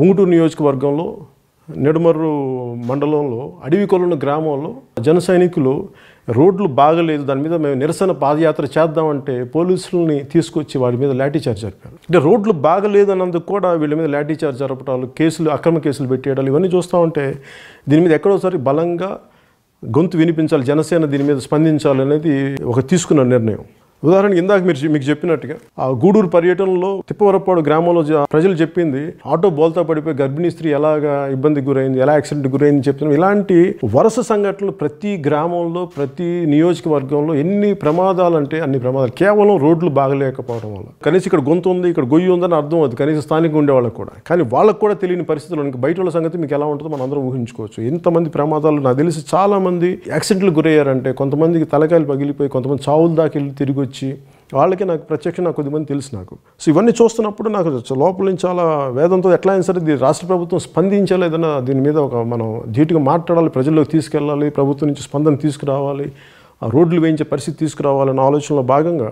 ఉంగుటూరు నియోజకవర్గంలో నెడుమర్రు మండలంలో అడవి కొలను గ్రామంలో జన సైనికులు రోడ్లు బాగలేదు దాని మీద మేము నిరసన పాదయాత్ర చేద్దామంటే పోలీసులని తీసుకొచ్చి వాడి మీద లాఠీ చార్జ్ జరిపారు అంటే రోడ్లు బాగలేదు అన్నందుకు కూడా వీళ్ళ మీద లాఠీ చార్జ్ జరపటాలు కేసులు అక్రమ కేసులు పెట్టేయడాలు ఇవన్నీ చూస్తూ ఉంటే దీని మీద ఎక్కడోసారి బలంగా గొంతు వినిపించాలి జనసేన దీని మీద స్పందించాలి అనేది ఒక తీసుకున్న నిర్ణయం ఉదాహరణకి ఇందాక మీరు మీకు చెప్పినట్టుగా ఆ గూడూరు పర్యటనలో తిప్పవరపాడు గ్రామంలో ప్రజలు చెప్పింది ఆటో బోల్తా పడిపోయి గర్భిణీ స్త్రీ ఎలాగా ఇబ్బందికి గురైంది ఎలా యాక్సిడెంట్ గురైంది చెప్తున్నాం ఇలాంటి వరుస సంఘటనలు ప్రతి గ్రామంలో ప్రతి నియోజకవర్గంలో ఎన్ని ప్రమాదాలు అంటే అన్ని ప్రమాదాలు కేవలం రోడ్లు బాగలేకపోవడం వల్ల కనీసం ఇక్కడ గొంతు ఉంది ఇక్కడ గొయ్యి ఉందని అర్థం అవుతుంది కనీసం స్థానికంగా ఉండే వాళ్ళకి కూడా కానీ వాళ్ళకి కూడా తెలియని పరిస్థితులు బయట వాళ్ళ సంగతి మీకు ఎలా ఉంటుందో మనం అందరూ ఊహించుకోవచ్చు ఎంతమంది ప్రమాదాలు నాకు తెలిసి చాలామంది యాక్సిడెంట్లు గురయ్యారంటే కొంతమందికి తలకాయలు పగిలిపోయి కొంతమంది చావులు దాకా వెళ్ళి తిరిగి వచ్చి వాళ్ళకి నాకు ప్రత్యక్ష నాకు కొద్దిమంది తెలుసు నాకు సో ఇవన్నీ చూస్తున్నప్పుడు నాకు లోపల నుంచి చాలా వేదంతో ఎట్లా అయినా సరే దీని రాష్ట్ర ప్రభుత్వం స్పందించాలి ఏదైనా దీని మీద ఒక మనం ధీటుగా మాట్లాడాలి ప్రజల్లోకి తీసుకెళ్ళాలి ప్రభుత్వం నుంచి స్పందన తీసుకురావాలి ఆ రోడ్లు వేయించే పరిస్థితి తీసుకురావాలన్న ఆలోచనలో భాగంగా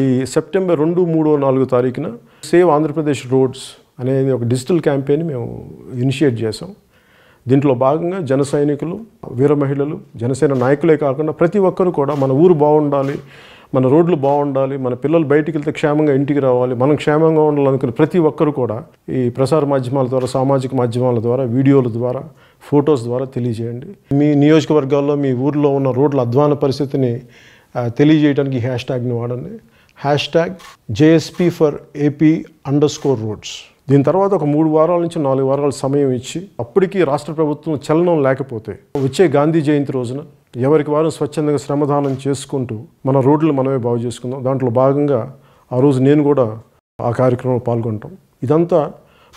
ఈ సెప్టెంబర్ రెండు మూడో నాలుగో తారీఖున సేవ్ ఆంధ్రప్రదేశ్ రోడ్స్ అనేది ఒక డిజిటల్ క్యాంపెయిన్ మేము ఇనిషియేట్ చేసాం దీంట్లో భాగంగా జన సైనికులు వీర మహిళలు జనసేన నాయకులే కాకుండా ప్రతి ఒక్కరు కూడా మన ఊరు బాగుండాలి మన రోడ్లు బాగుండాలి మన పిల్లలు బయటికి వెళ్తే క్షేమంగా ఇంటికి రావాలి మనం క్షేమంగా ఉండాలనుకునే ప్రతి ఒక్కరు కూడా ఈ ప్రసార మాధ్యమాల ద్వారా సామాజిక మాధ్యమాల ద్వారా వీడియోల ద్వారా ఫొటోస్ ద్వారా తెలియజేయండి మీ నియోజకవర్గాల్లో మీ ఊర్లో ఉన్న రోడ్ల అధ్వాన పరిస్థితిని తెలియజేయడానికి హ్యాష్ ట్యాగ్ని వాడండి hash tag JSP for AP underscore roads దీని తర్వాత ఒక మూడు వారాల నుంచి నాలుగు వారాల సమయం ఇచ్చి అప్పటికీ రాష్ట్ర ప్రభుత్వం చలనం లేకపోతే వచ్చే గాంధీ జయంతి రోజున ఎవరికి వారు స్వచ్ఛందంగా శ్రమదానం చేసుకుంటూ మన రోడ్లు మనమే బాగు చేసుకుందాం దాంట్లో భాగంగా ఆ రోజు నేను కూడా ఆ కార్యక్రమంలో పాల్గొంటాం ఇదంతా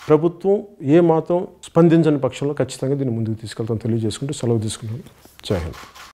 ప్రభుత్వం ఏ మాత్రం స్పందించని పక్షంలో ఖచ్చితంగా దీన్ని ముందుకు తీసుకెళ్తాం తెలియజేసుకుంటూ సెలవు తీసుకున్నాను జై